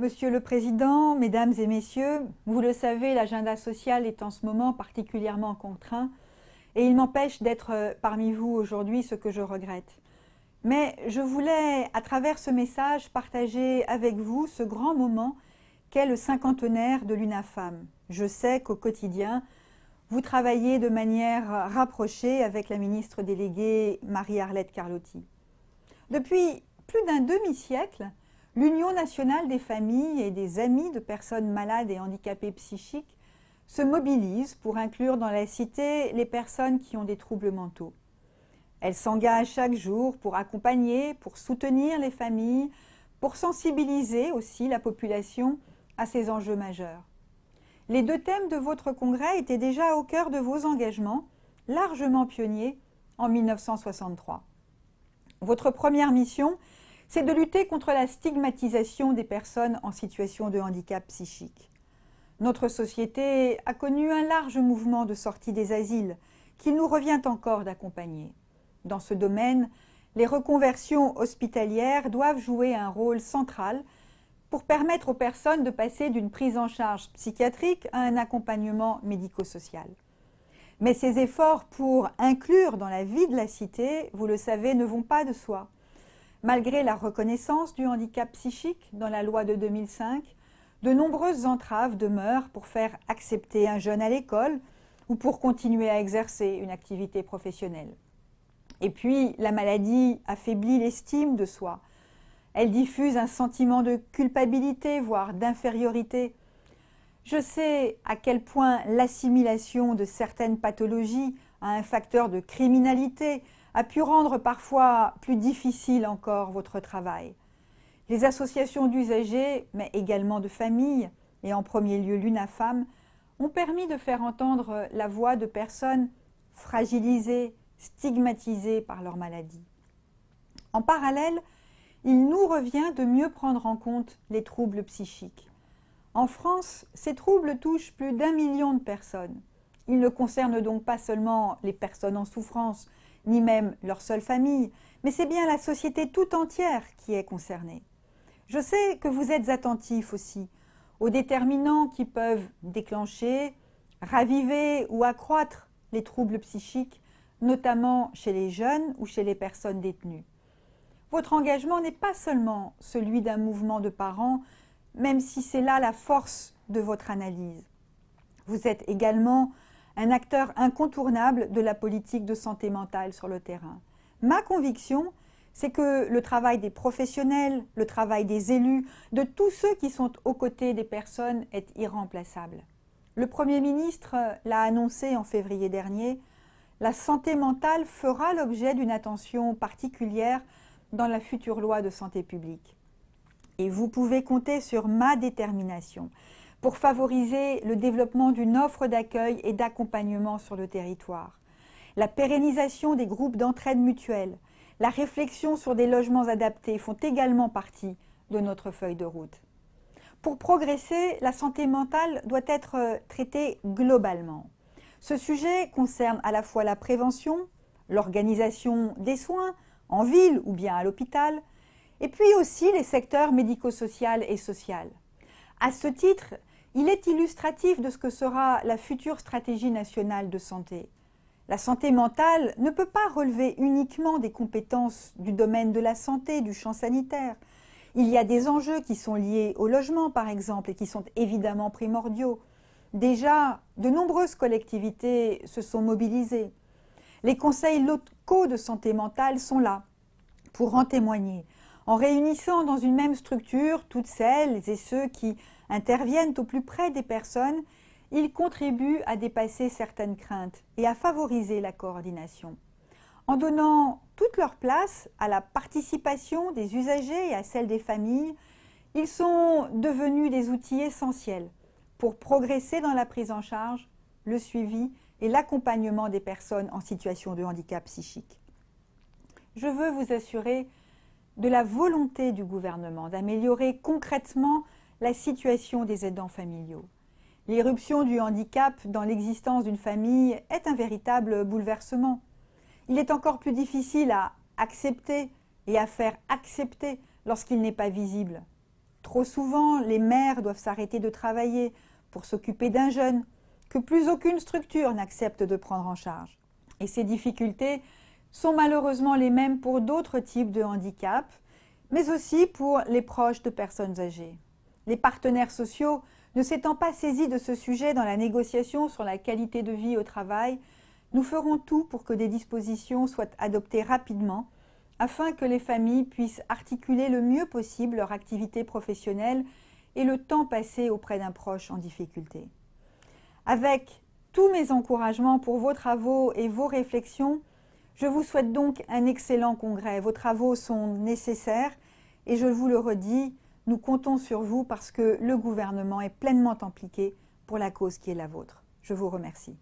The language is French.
Monsieur le Président, Mesdames et Messieurs, vous le savez, l'agenda social est en ce moment particulièrement contraint et il m'empêche d'être euh, parmi vous aujourd'hui, ce que je regrette. Mais je voulais, à travers ce message, partager avec vous ce grand moment qu'est le cinquantenaire de l'UNAFAM. Je sais qu'au quotidien, vous travaillez de manière rapprochée avec la ministre déléguée Marie-Arlette Carlotti. Depuis plus d'un demi-siècle, L'Union nationale des familles et des amis de personnes malades et handicapées psychiques se mobilise pour inclure dans la cité les personnes qui ont des troubles mentaux. Elle s'engage chaque jour pour accompagner, pour soutenir les familles, pour sensibiliser aussi la population à ces enjeux majeurs. Les deux thèmes de votre congrès étaient déjà au cœur de vos engagements, largement pionniers en 1963. Votre première mission c'est de lutter contre la stigmatisation des personnes en situation de handicap psychique. Notre société a connu un large mouvement de sortie des asiles qu'il nous revient encore d'accompagner. Dans ce domaine, les reconversions hospitalières doivent jouer un rôle central pour permettre aux personnes de passer d'une prise en charge psychiatrique à un accompagnement médico-social. Mais ces efforts pour inclure dans la vie de la cité, vous le savez, ne vont pas de soi. Malgré la reconnaissance du handicap psychique dans la loi de 2005, de nombreuses entraves demeurent pour faire accepter un jeune à l'école ou pour continuer à exercer une activité professionnelle. Et puis, la maladie affaiblit l'estime de soi. Elle diffuse un sentiment de culpabilité, voire d'infériorité. Je sais à quel point l'assimilation de certaines pathologies à un facteur de criminalité a pu rendre parfois plus difficile encore votre travail. Les associations d'usagers, mais également de familles, et en premier lieu l'UNAFAM, ont permis de faire entendre la voix de personnes fragilisées, stigmatisées par leur maladie. En parallèle, il nous revient de mieux prendre en compte les troubles psychiques. En France, ces troubles touchent plus d'un million de personnes. Ils ne concernent donc pas seulement les personnes en souffrance, ni même leur seule famille, mais c'est bien la société tout entière qui est concernée. Je sais que vous êtes attentif aussi aux déterminants qui peuvent déclencher, raviver ou accroître les troubles psychiques, notamment chez les jeunes ou chez les personnes détenues. Votre engagement n'est pas seulement celui d'un mouvement de parents, même si c'est là la force de votre analyse. Vous êtes également un acteur incontournable de la politique de santé mentale sur le terrain. Ma conviction, c'est que le travail des professionnels, le travail des élus, de tous ceux qui sont aux côtés des personnes est irremplaçable. Le Premier ministre l'a annoncé en février dernier, la santé mentale fera l'objet d'une attention particulière dans la future loi de santé publique. Et vous pouvez compter sur ma détermination pour favoriser le développement d'une offre d'accueil et d'accompagnement sur le territoire, la pérennisation des groupes d'entraide mutuelle, la réflexion sur des logements adaptés font également partie de notre feuille de route. Pour progresser, la santé mentale doit être euh, traitée globalement. Ce sujet concerne à la fois la prévention, l'organisation des soins, en ville ou bien à l'hôpital, et puis aussi les secteurs médico-social et social. À ce titre, il est illustratif de ce que sera la future stratégie nationale de santé. La santé mentale ne peut pas relever uniquement des compétences du domaine de la santé, du champ sanitaire. Il y a des enjeux qui sont liés au logement, par exemple, et qui sont évidemment primordiaux. Déjà, de nombreuses collectivités se sont mobilisées. Les conseils locaux de santé mentale sont là pour en témoigner en réunissant dans une même structure toutes celles et ceux qui interviennent au plus près des personnes, ils contribuent à dépasser certaines craintes et à favoriser la coordination. En donnant toute leur place à la participation des usagers et à celle des familles, ils sont devenus des outils essentiels pour progresser dans la prise en charge, le suivi et l'accompagnement des personnes en situation de handicap psychique. Je veux vous assurer de la volonté du gouvernement d'améliorer concrètement la situation des aidants familiaux. L'éruption du handicap dans l'existence d'une famille est un véritable bouleversement. Il est encore plus difficile à accepter et à faire accepter lorsqu'il n'est pas visible. Trop souvent, les mères doivent s'arrêter de travailler pour s'occuper d'un jeune que plus aucune structure n'accepte de prendre en charge. Et ces difficultés sont malheureusement les mêmes pour d'autres types de handicaps, mais aussi pour les proches de personnes âgées. Les partenaires sociaux, ne s'étant pas saisis de ce sujet dans la négociation sur la qualité de vie au travail, nous ferons tout pour que des dispositions soient adoptées rapidement afin que les familles puissent articuler le mieux possible leur activité professionnelle et le temps passé auprès d'un proche en difficulté. Avec tous mes encouragements pour vos travaux et vos réflexions, je vous souhaite donc un excellent congrès. Vos travaux sont nécessaires et je vous le redis, nous comptons sur vous parce que le gouvernement est pleinement impliqué pour la cause qui est la vôtre. Je vous remercie.